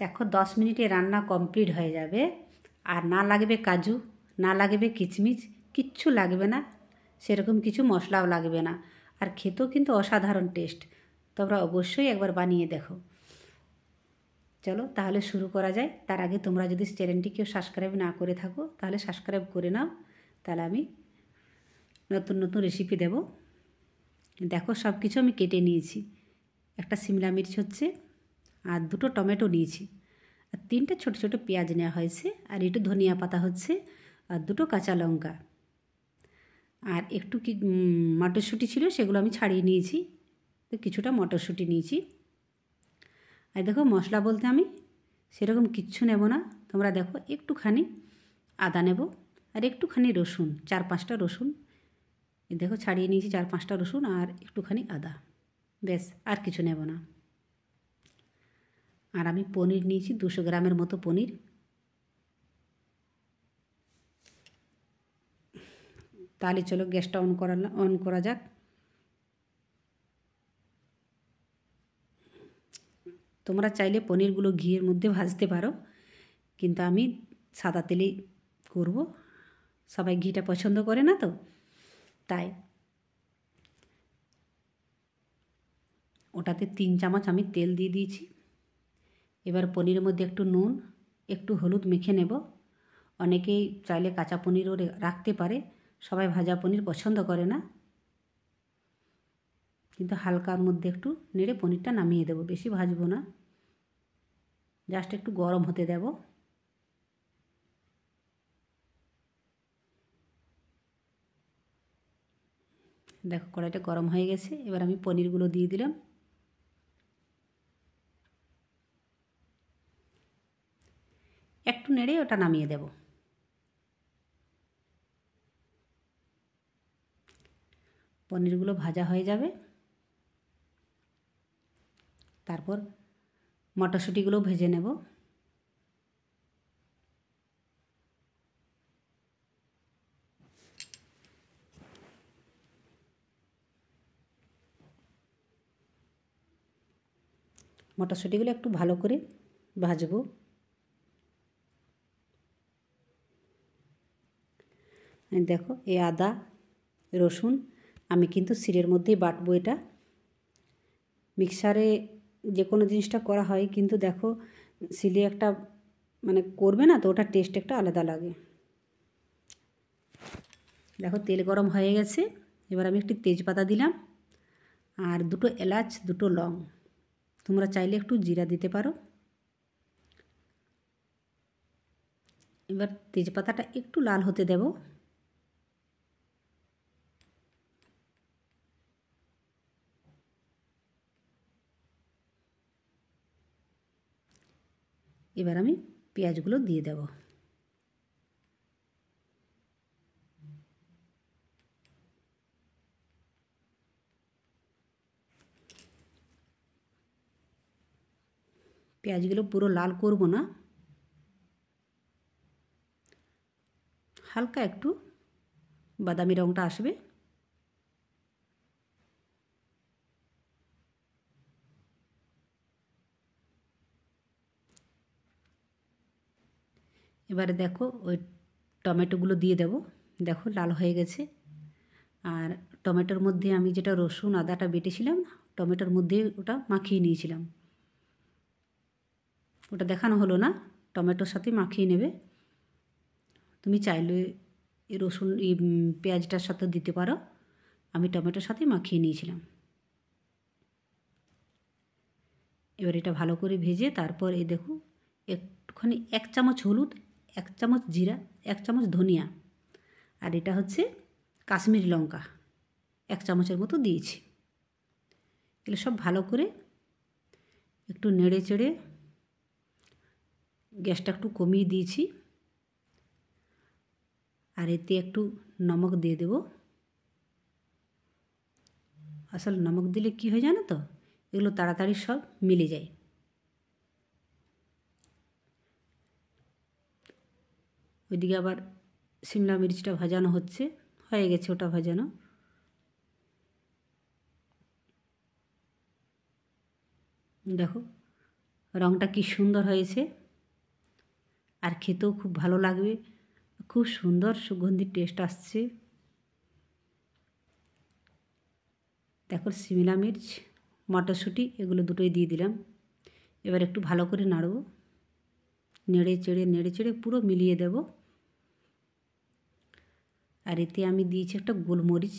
দেখো দশ মিনিটে রান্না কমপ্লিট হয়ে যাবে আর না লাগবে কাজু না লাগবে কিচমিচ কিচ্ছু লাগবে না সেরকম কিছু মশলাও লাগবে না আর খেতেও কিন্তু অসাধারণ টেস্ট তোমরা অবশ্যই একবার বানিয়ে দেখো চলো তাহলে শুরু করা যায় তার আগে তোমরা যদি চ্যানেলটি কেউ সাবস্ক্রাইব না করে থাকো তাহলে সাবস্ক্রাইব করে নাও তাহলে আমি নতুন নতুন রেসিপি দেব দেখো সব কিছু আমি কেটে নিয়েছি একটা সিমলা মির্চ হচ্ছে আর দুটো টমেটো নিয়েছি আর তিনটে ছোট ছোট পেঁয়াজ নেওয়া হয়েছে আর একটু ধনিয়া পাতা হচ্ছে আর দুটো কাঁচা লঙ্কা আর একটু কি মটরশুঁটি ছিল সেগুলো আমি ছাড়িয়ে নিয়েছি তো কিছুটা মটরশুঁটি নিয়েছি আর দেখো মশলা বলতে আমি সেরকম কিচ্ছু নেব না তোমরা দেখো একটুখানি আদা নেব আর একটুখানি রসুন চার পাঁচটা রসুন দেখো ছাড়িয়ে নিয়েছি চার পাঁচটা রসুন আর একটুখানি আদা ব্যাস আর কিছু নেব না আর আমি পনির নিয়েছি দুশো গ্রামের মতো পনির তাহলে চলো গ্যাসটা অন করা অন করা যাক তোমরা চাইলে পনিরগুলো ঘিয়ের মধ্যে ভাজতে পারো কিন্তু আমি সাদা তেলেই করব সবাই ঘিটা পছন্দ করে না তো তাই ওটাতে তিন চামচ আমি তেল দিয়ে দিয়েছি এবার পনিরের মধ্যে একটু নুন একটু হলুদ মেখে নেব অনেকেই চাইলে কাঁচা পনিরও রাখতে পারে সবাই ভাজা পনির পছন্দ করে না কিন্তু হালকার মধ্যে একটু নেড়ে পনিরটা নামিয়ে দেব বেশি ভাজবো না জাস্ট একটু গরম হতে দেব দেখো কড়াইটা গরম হয়ে গেছে এবার আমি পনিরগুলো দিয়ে দিলাম একটু নেড়ে ওটা নামিয়ে দেব পনিরগুলো ভাজা হয়ে যাবে তারপর মটরশুঁটিগুলো ভেজে নেব মটরশুঁটিগুলো একটু ভালো করে ভাজবো দেখো এই আদা রসুন আমি কিন্তু সিরের মধ্যেই বাটবো এটা মিক্সারে যে কোনো জিনিসটা করা হয় কিন্তু দেখো সিলে একটা মানে করবে না তো ওটার টেস্ট একটা আলাদা লাগে দেখো তেল গরম হয়ে গেছে এবার আমি একটি তেজপাতা দিলাম আর দুটো এলাচ দুটো লং তোমরা চাইলে একটু জিরা দিতে পারো এবার তেজপাতাটা একটু লাল হতে দেবো এবার আমি পেঁয়াজগুলো দিয়ে দেব পেঁয়াজগুলো পুরো লাল করব না হালকা একটু বাদামি রঙটা আসবে এবারে দেখো ওই টমেটোগুলো দিয়ে দেব দেখো লাল হয়ে গেছে আর টমেটোর মধ্যে আমি যেটা রসুন আদাটা বেটেছিলাম টমেটোর মধ্যে ওটা মাখিয়ে নিয়েছিলাম ওটা দেখানো হলো না টমেটোর সাথে মাখিয়ে নেবে তুমি চাইলে রসুন এই পেঁয়াজটার সাথে দিতে পারো আমি টমেটোর সাথে মাখিয়ে নিয়েছিলাম এবার এটা ভালো করে ভেজে তারপর এই দেখো একটুখানি এক চামচ হলুদ এক চামচ জিরা এক চামচ ধনিয়া আর এটা হচ্ছে কাশ্মীরি লঙ্কা এক চামচের মতো দিয়েছি এগুলো সব ভালো করে একটু নেড়ে চেড়ে গ্যাসটা একটু কমিয়ে দিয়েছি আর এতে একটু নমক দিয়ে দেব আসলে নমক দিলে কি হয় জানো তো এগুলো তাড়াতাড়ি সব মিলে যায় ওইদিকে আবার সিমলা মিরিচটা ভাজানো হচ্ছে হয়ে গেছে ওটা ভাজানো দেখো রঙটা কি সুন্দর হয়েছে আর খেতেও খুব ভালো লাগবে খুব সুন্দর সুগন্ধি টেস্ট আসছে দেখো সিমলা মির্চ মটরশুঁটি এগুলো দুটোই দিয়ে দিলাম এবার একটু ভালো করে নাড়ব নেড়ে চেড়ে নেড়ে চেড়ে পুরো মিলিয়ে দেবো আর এতে আমি দিয়েছি একটা গোলমরিচ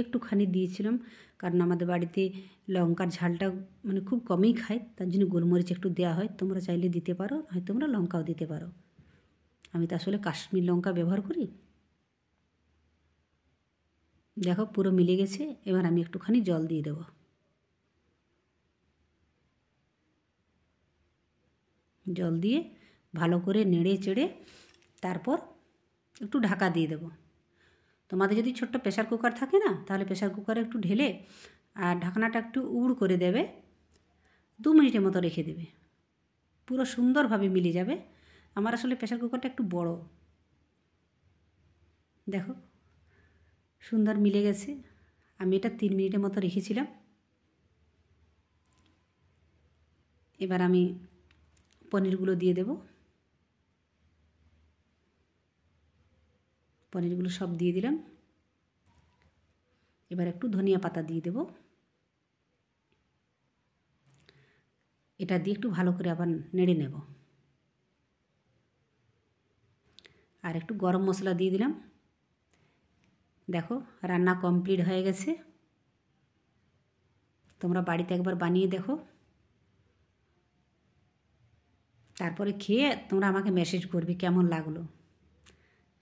একটুখানি দিয়েছিলাম কারণ আমাদের বাড়িতে লঙ্কার ঝালটা মানে খুব কমই খায় তার জন্য গোলমরিচ একটু দেওয়া হয় তোমরা চাইলে দিতে পারো হয় তোমরা লঙ্কাও দিতে পারো আমি তো আসলে কাশ্মীর লঙ্কা ব্যবহার করি দেখো পুরো মিলে গেছে এবার আমি একটুখানি জল দিয়ে দেবো জল দিয়ে ভালো করে নেড়ে চেড়ে তারপর একটু ঢাকা দিয়ে দেবো তোমাদের যদি ছোট্ট প্রেশার কুকার থাকে না তাহলে প্রেশার কুকারে একটু ঢেলে আর ঢাকনাটা একটু উড় করে দেবে দু মিনিটের মতো রেখে দেবে পুরো সুন্দরভাবে মিলে যাবে আমার আসলে প্রেশার কুকারটা একটু বড় দেখো সুন্দর মিলে গেছে আমি এটা তিন মিনিটের মতো রেখেছিলাম এবার আমি পনিরগুলো দিয়ে দেবো পনিরগুলো সব দিয়ে দিলাম এবার একটু ধনিয়া পাতা দিয়ে দেব এটা দিয়ে একটু ভালো করে আবার নেড়ে নেব আর একটু গরম মশলা দিয়ে দিলাম দেখো রান্না কমপ্লিট হয়ে গেছে তোমরা বাড়িতে একবার বানিয়ে দেখো তারপরে খেয়ে তোমরা আমাকে মেসেজ করবে কেমন লাগলো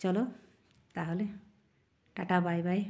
চলো তাহলে টাটা বাই বাই